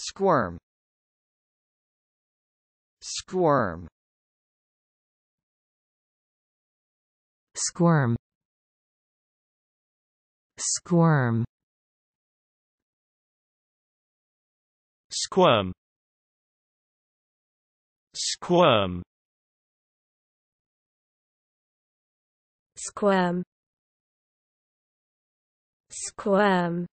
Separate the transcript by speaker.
Speaker 1: Squirm Squirm Squirm Squirm Squirm Squirm Squirm Squirm